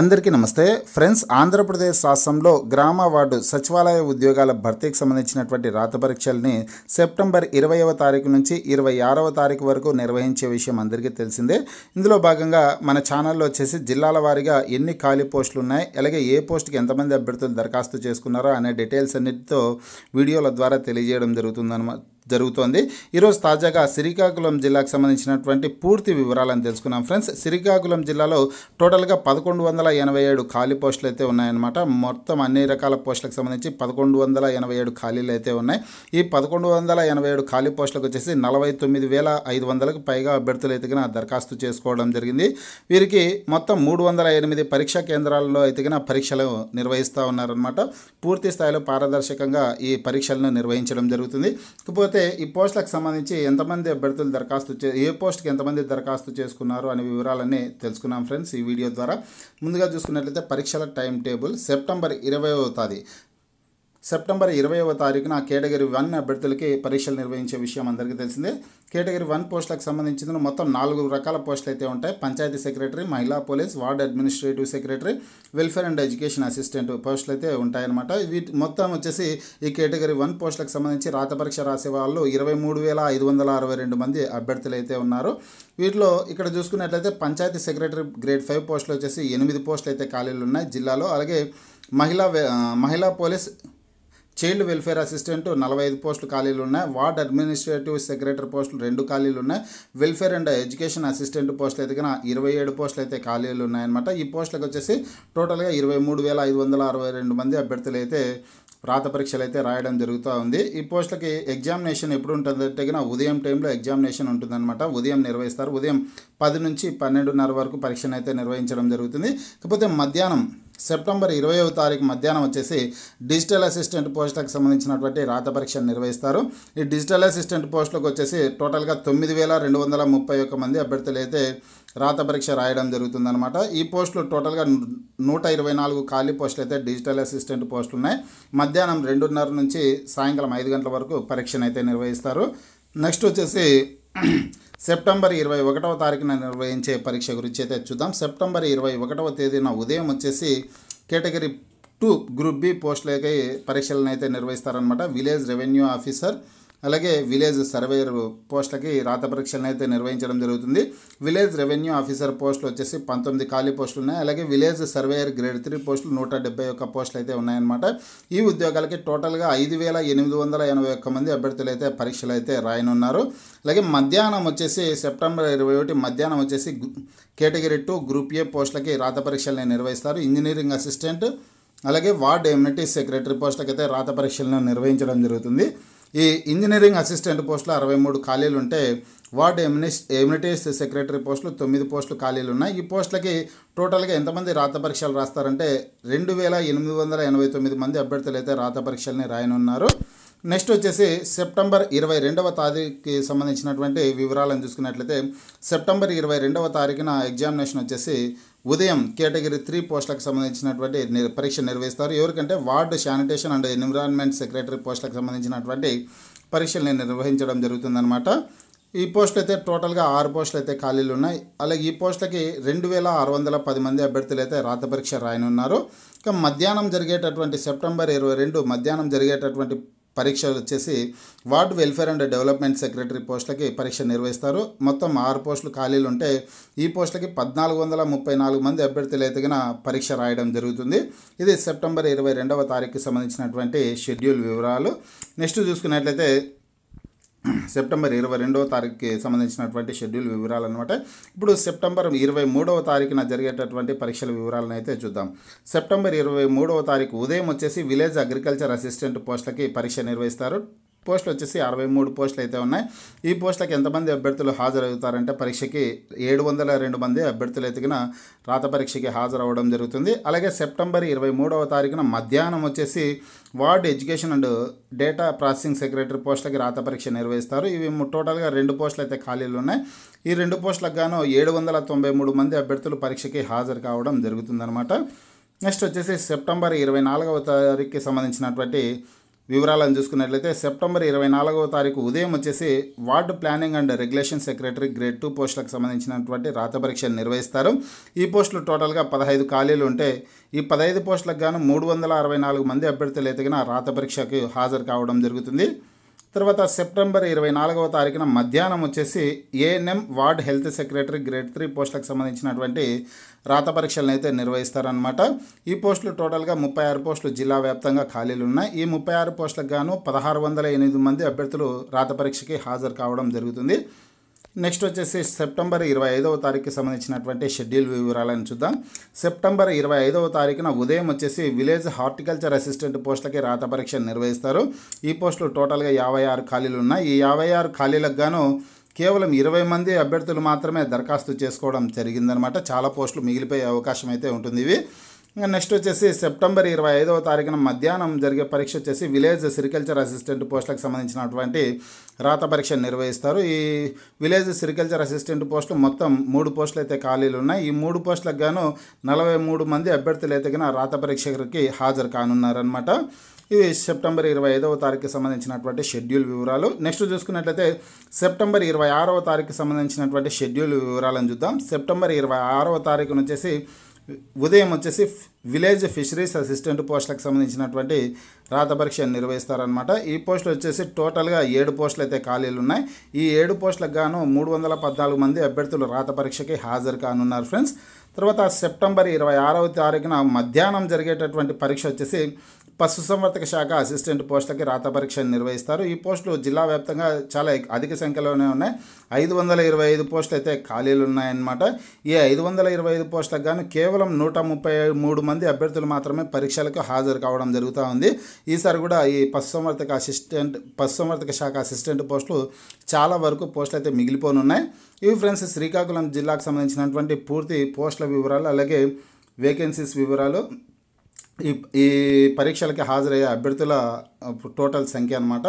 అందరికీ నమస్తే ఫ్రెండ్స్ ఆంధ్రప్రదేశ్ రాష్ట్రంలో గ్రామ వార్డు సచివాలయ ఉద్యోగాల భర్తీకి సంబంధించినటువంటి రాత పరీక్షల్ని సెప్టెంబర్ ఇరవైవ తారీఖు నుంచి ఇరవై ఆరవ తారీఖు వరకు నిర్వహించే విషయం అందరికీ తెలిసిందే ఇందులో భాగంగా మన ఛానల్లో వచ్చేసి జిల్లాల వారీగా ఎన్ని ఖాళీ పోస్టులు ఉన్నాయి అలాగే ఏ పోస్టుకి ఎంతమంది అభ్యర్థులు దరఖాస్తు చేసుకున్నారో అనే డీటెయిల్స్ అన్నిటితో వీడియోల ద్వారా తెలియజేయడం జరుగుతుందన్నమాట జరుగుతోంది ఈరోజు తాజాగా శ్రీకాకుళం జిల్లాకు సంబంధించినటువంటి పూర్తి వివరాలను తెలుసుకున్నాం ఫ్రెండ్స్ శ్రీకాకుళం జిల్లాలో టోటల్గా పదకొండు వందల ఎనభై ఏడు ఖాళీ పోస్టులు అయితే ఉన్నాయన్నమాట మొత్తం అన్ని రకాల పోస్టులకు సంబంధించి పదకొండు వందల ఎనభై ఏడు ఖాళీలు అయితే ఉన్నాయి ఈ పదకొండు వందల ఎనభై ఏడు ఖాళీ పోస్టులకు వచ్చేసి నలభై తొమ్మిది వేల ఐదు వందలకు పైగా అభ్యర్థులు ఎదిగిన దరఖాస్తు చేసుకోవడం జరిగింది వీరికి మొత్తం మూడు వందల ఎనిమిది పరీక్షా కేంద్రాల్లో ఎదిగిన పరీక్షలు నిర్వహిస్తూ ఉన్నారనమాట పూర్తి స్థాయిలో పారదర్శకంగా ఈ పరీక్షలను నిర్వహించడం జరుగుతుంది ఇకపోతే అయితే ఈ పోస్టులకు సంబంధించి ఎంతమంది అభ్యర్థులు దరఖాస్తు చే ఏ పోస్ట్కి ఎంతమంది దరఖాస్తు చేసుకున్నారు అనే వివరాలన్నీ తెలుసుకున్నాం ఫ్రెండ్స్ ఈ వీడియో ద్వారా ముందుగా చూసుకున్నట్లయితే పరీక్షల టైం టేబుల్ సెప్టెంబర్ ఇరవైవ తేదీ సెప్టెంబర్ ఇరవైవ తారీఖున కేటగిరీ వన్ అభ్యర్థులకి పరీక్షలు నిర్వహించే విషయం అందరికీ తెలిసిందే కేటగిరీ వన్ పోస్టులకు సంబంధించిన మొత్తం నాలుగు రకాల పోస్టులు అయితే ఉంటాయి పంచాయతీ సెక్రటరీ మహిళా police ward administrative secretary welfare and education assistant పోస్టులు అయితే ఉంటాయన్నమాట వీటి మొత్తం వచ్చేసి ఈ కేటగిరీ వన్ పోస్టులకు సంబంధించి రాత పరీక్ష రాసే వాళ్ళు ఇరవై మూడు వేల ఐదు వందల అరవై రెండు మంది అభ్యర్థులు అయితే ఉన్నారు వీటిలో ఇక్కడ చూసుకున్నట్లయితే పంచాయతీ సెక్రటరీ గ్రేడ్ ఫైవ్ పోస్టులు వచ్చేసి ఎనిమిది పోస్టులు అయితే ఖాళీలు ఉన్నాయి జిల్లాలో అలాగే మహిళా మహిళా పోలీస్ చైల్డ్ వెల్ఫేర్ అసిస్టెంట్ నలభై ఐదు పోస్టులు ఖాళీలు ఉన్నాయి వార్డ్ అడ్మినిస్ట్రేటివ్ సెక్రటరీ పోస్టులు రెండు ఖాళీలు ఉన్నాయి వెల్ఫేర్ అండ్ ఎడ్యుకేషన్ అసిస్టెంట్ పోస్టులు అయితే కన్నా ఇరవై ఏడు పోస్టులు అయితే ఖాళీలు ఉన్నాయన్నమాట ఈ పోస్టులకు వచ్చేసి టోటల్గా ఇరవై మూడు వేల ఐదు వందల అరవై రెండు మంది అభ్యర్థులు అయితే రాత పరీక్షలు అయితే రాయడం జరుగుతూ ఉంది ఈ పోస్టులకి ఎగ్జామినేషన్ ఎప్పుడు అంటే కన్నా ఉదయం టైంలో ఎగ్జామినేషన్ ఉంటుందన్నమాట ఉదయం నిర్వహిస్తారు ఉదయం పది నుంచి పన్నెండున్నర వరకు పరీక్షను అయితే నిర్వహించడం జరుగుతుంది కాకపోతే మధ్యాహ్నం సెప్టెంబర్ ఇరవైవ తారీఖు మధ్యాహ్నం వచ్చేసి డిజిటల్ అసిస్టెంట్ పోస్టులకు సంబంధించినటువంటి రాత పరీక్ష నిర్వహిస్తారు ఈ డిజిటల్ అసిస్టెంట్ పోస్టులకు వచ్చేసి టోటల్గా తొమ్మిది వేల రెండు వందల ముప్పై ఒక్క మంది అభ్యర్థులు అయితే రాత పరీక్ష రాయడం జరుగుతుందనమాట ఈ పోస్టులు టోటల్గా నూట ఇరవై నాలుగు ఖాళీ పోస్టులు అయితే డిజిటల్ అసిస్టెంట్ పోస్టులు ఉన్నాయి మధ్యాహ్నం రెండున్నర నుంచి సాయంకాలం ఐదు గంటల వరకు పరీక్షను అయితే నిర్వహిస్తారు నెక్స్ట్ వచ్చేసి సెప్టెంబర్ ఇరవై ఒకటవ తారీఖున నిర్వహించే పరీక్ష గురించి అయితే చూద్దాం సెప్టెంబర్ ఇరవై ఒకటవ తేదీన ఉదయం వచ్చేసి కేటగిరీ టూ గ్రూప్ బి పోస్టులకై పరీక్షలను అయితే నిర్వహిస్తారనమాట విలేజ్ రెవెన్యూ ఆఫీసర్ అలాగే విలేజ్ సర్వేయర్ పోస్టులకి రాత పరీక్షలను అయితే నిర్వహించడం జరుగుతుంది విలేజ్ రెవెన్యూ ఆఫీసర్ పోస్టులు వచ్చేసి పంతొమ్మిది ఖాళీ పోస్టులు ఉన్నాయి అలాగే విలేజ్ సర్వేయర్ గ్రేడ్ త్రీ పోస్టులు నూట డెబ్బై ఒక్క పోస్టులు అయితే ఉన్నాయన్నమాట ఈ ఉద్యోగాలకి టోటల్గా ఐదు వేల ఎనిమిది వందల ఎనభై ఒక్క మంది అభ్యర్థులు అయితే పరీక్షలు అయితే రాయనున్నారు అలాగే మధ్యాహ్నం వచ్చేసి సెప్టెంబర్ ఇరవై ఒకటి మధ్యాహ్నం వచ్చేసి కేటగిరీ టూ గ్రూప్ ఏ పోస్టులకి రాత పరీక్షలను నిర్వహిస్తారు ఇంజనీరింగ్ అసిస్టెంట్ అలాగే వార్డ్ ఎమ్యూనిటీ సెక్రటరీ పోస్టులకైతే రాత పరీక్షలను నిర్వహించడం జరుగుతుంది ఈ ఇంజనీరింగ్ అసిస్టెంట్ పోస్టులు అరవై మూడు ఖాళీలు ఉంటే వార్డ్ ఎమినిస్ ఎమ్యూనిటీస్ సెక్రటరీ పోస్టులు తొమ్మిది పోస్టులు ఖాళీలు ఉన్నాయి ఈ పోస్టులకి టోటల్గా ఎంతమంది రాత పరీక్షలు రాస్తారంటే రెండు వేల ఎనిమిది వందల ఎనభై తొమ్మిది మంది అభ్యర్థులు అయితే రాత పరీక్షల్ని రాయనున్నారు నెక్స్ట్ వచ్చేసి సెప్టెంబర్ ఇరవై రెండవ తారీఖుకి సంబంధించినటువంటి వివరాలను చూసుకున్నట్లయితే సెప్టెంబర్ ఇరవై రెండవ తారీఖున ఎగ్జామినేషన్ వచ్చేసి ఉదయం కేటగిరీ త్రీ పోస్టులకు సంబంధించినటువంటి పరీక్ష నిర్వహిస్తారు ఎవరికంటే ward sanitation and environment secretary పోస్టులకు సంబంధించినటువంటి పరీక్షల్ని నిర్వహించడం జరుగుతుందన్నమాట ఈ పోస్టులు అయితే టోటల్గా ఆరు పోస్టులు అయితే ఖాళీలు ఉన్నాయి అలాగే ఈ పోస్టులకి రెండు వేల ఆరు వందల పది మంది అభ్యర్థులు అయితే రాత పరీక్ష రాయనున్నారు ఇంకా మధ్యాహ్నం జరిగేటటువంటి సెప్టెంబర్ ఇరవై రెండు మధ్యాహ్నం జరిగేటటువంటి పరీక్ష వచ్చేసి ward welfare and development secretary పోస్టులకి పరీక్ష నిర్వహిస్తారు మొత్తం ఆరు పోస్టులు ఖాళీలు ఉంటే ఈ పోస్టులకి పద్నాలుగు వందల ముప్పై నాలుగు మంది అభ్యర్థులు ఎదిగిన పరీక్ష రాయడం జరుగుతుంది ఇది సెప్టెంబర్ ఇరవై రెండవ తారీఖుకి సంబంధించినటువంటి షెడ్యూల్ వివరాలు నెక్స్ట్ చూసుకున్నట్లయితే సెప్టెంబర్ ఇరవై రెండవ తారీఖుకి సంబంధించినటువంటి షెడ్యూల్ వివరాలు అనమాట ఇప్పుడు సెప్టెంబర్ ఇరవై మూడవ తారీఖున జరిగేటటువంటి పరీక్షల వివరాలను అయితే చూద్దాం సెప్టెంబర్ ఇరవై మూడవ తారీఖు ఉదయం వచ్చేసి విలేజ్ అగ్రికల్చర్ అసిస్టెంట్ పోస్టులకి పరీక్ష నిర్వహిస్తారు పోస్టులు వచ్చేసి అరవై మూడు పోస్టులు అయితే ఉన్నాయి ఈ పోస్టులకు ఎంతమంది అభ్యర్థులు హాజరవుతారంటే పరీక్షకి ఏడు వందల రెండు మంది అభ్యర్థులు ఎదిగిన రాత పరీక్షకి హాజరవ్వడం జరుగుతుంది అలాగే సెప్టెంబర్ ఇరవై మూడవ తారీఖున మధ్యాహ్నం వచ్చేసి ward education and data processing secretary పోస్టులకి రాత పరీక్ష నిర్వహిస్తారు ఇవి టోటల్గా రెండు పోస్టులు అయితే ఖాళీలు ఉన్నాయి ఈ రెండు పోస్టులకు గాను ఏడు వందల తొంభై మూడు మంది అభ్యర్థులు పరీక్షకి హాజరు కావడం జరుగుతుందన్నమాట నెక్స్ట్ వచ్చేసి సెప్టెంబర్ ఇరవై నాలుగవ తారీఖుకి సంబంధించినటువంటి వివరాలను చూసుకున్నట్లయితే సెప్టెంబర్ ఇరవై నాలుగవ తారీఖు ఉదయం వచ్చేసి ward planning and regulation secretary grade two పోస్టులకు సంబంధించినటువంటి రాత పరీక్షలు నిర్వహిస్తారు ఈ పోస్టులు టోటల్గా పదహైదు ఖాళీలు ఉంటే ఈ పదహైదు పోస్టులకు గాను మూడు వందల అరవై నాలుగు మంది అభ్యర్థులు ఎదిగిన రాత పరీక్షకు హాజరు కావడం జరుగుతుంది తర్వాత సెప్టెంబర్ ఇరవై నాలుగవ తారీఖున మధ్యాహ్నం వచ్చేసి ANM ward health secretary grade three పోస్టులకు సంబంధించినటువంటి రాత పరీక్షలను అయితే నిర్వహిస్తారనమాట ఈ పోస్టులు టోటల్గా ముప్పై ఆరు పోస్టులు జిల్లా వ్యాప్తంగా ఖాళీలు ఉన్నాయి ఈ ముప్పై ఆరు పోస్టులకు గాను పదహారు వందల ఎనిమిది మంది అభ్యర్థులు రాత పరీక్షకి హాజరు కావడం జరుగుతుంది నెక్స్ట్ వచ్చేసి సెప్టెంబర్ ఇరవై ఐదవ తారీఖుకి సంబంధించినటువంటి షెడ్యూల్ వివరాలను చూద్దాం సెప్టెంబర్ ఇరవై ఐదవ తారీఖున ఉదయం వచ్చేసి విలేజ్ హార్టికల్చర్ అసిస్టెంట్ పోస్టులకి రాత పరీక్ష నిర్వహిస్తారు ఈ పోస్టులు టోటల్గా యాభై ఆరు ఖాళీలు ఉన్నాయి ఈ యాభై ఆరు ఖాళీలకు గాను కేవలం ఇరవై మంది అభ్యర్థులు మాత్రమే దరఖాస్తు చేసుకోవడం జరిగిందనమాట చాలా పోస్టులు మిగిలిపోయే అవకాశం అయితే ఉంటుంది ఇవి ఇంకా నెక్స్ట్ వచ్చేసి సెప్టెంబర్ ఇరవై ఐదవ తారీఖున మధ్యాహ్నం జరిగే పరీక్ష వచ్చేసి విలేజ్ సిరికల్చర్ అసిస్టెంట్ పోస్టులకు సంబంధించినటువంటి రాత పరీక్ష నిర్వహిస్తారు ఈ విలేజ్ సిరికల్చర్ అసిస్టెంట్ పోస్టులు మొత్తం మూడు పోస్టులు అయితే ఖాళీలు ఉన్నాయి ఈ మూడు పోస్టులకు గాను నలభై మూడు మంది అభ్యర్థులు అయితే కన్నా రాత పరీక్షకి హాజరు కానున్నారనమాట ఇవి సెప్టెంబర్ ఇరవై ఐదవ తారీఖుకి సంబంధించినటువంటి షెడ్యూల్ వివరాలు నెక్స్ట్ చూసుకున్నట్లయితే సెప్టెంబర్ ఇరవై ఆరవ తారీఖుకి సంబంధించినటువంటి షెడ్యూల్ వివరాలను చూద్దాం సెప్టెంబర్ ఇరవై ఆరవ తారీఖున వచ్చేసి ఉదయం వచ్చేసి విలేజ్ ఫిషరీస్ అసిస్టెంట్ పోస్టులకు సంబంధించినటువంటి రాత పరీక్ష నిర్వహిస్తారనమాట ఈ పోస్టులు వచ్చేసి టోటల్గా ఏడు పోస్టులు అయితే ఖాళీలు ఉన్నాయి ఈ ఏడు పోస్టులకు గాను మూడు వందల పద్నాలుగు మంది అభ్యర్థులు రాత పరీక్షకి హాజరు కానున్నారు ఫ్రెండ్స్ తర్వాత సెప్టెంబర్ ఇరవై ఆరవ తారీఖున మధ్యాహ్నం జరిగేటటువంటి పరీక్ష వచ్చేసి పశుసంవర్ధక శాఖ అసిస్టెంట్ పోస్టులకి రాత పరీక్ష నిర్వహిస్తారు ఈ పోస్టులు జిల్లా వ్యాప్తంగా చాలా అధిక సంఖ్యలోనే ఉన్నాయి ఐదు వందల ఇరవై ఐదు పోస్టులు అయితే ఖాళీలు ఉన్నాయన్నమాట ఈ ఐదు వందల ఇరవై ఐదు పోస్టులకు గాను కేవలం నూట ముప్పై మూడు మంది అభ్యర్థులు మాత్రమే పరీక్షలకు హాజరు కావడం జరుగుతూ ఉంది ఈసారి కూడా ఈ పశుసంవర్ధక అసిస్టెంట్ పశుసంవర్ధక శాఖ అసిస్టెంట్ పోస్టులు చాలా వరకు పోస్టులు అయితే మిగిలిపోనున్నాయి ఇవి ఫ్రెండ్స్ శ్రీకాకుళం జిల్లాకు సంబంధించినటువంటి పూర్తి పోస్టుల వివరాలు అలాగే వేకెన్సీస్ వివరాలు ఈ ఈ పరీక్షలకి హాజరయ్యే అభ్యర్థుల టోటల్ సంఖ్య అనమాట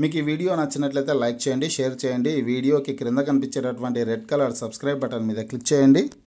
మీకు ఈ వీడియో నచ్చినట్లయితే లైక్ చేయండి షేర్ చేయండి ఈ వీడియోకి క్రింద కనిపించేటటువంటి రెడ్ కలర్ సబ్స్క్రైబ్ బటన్ మీద క్లిక్ చేయండి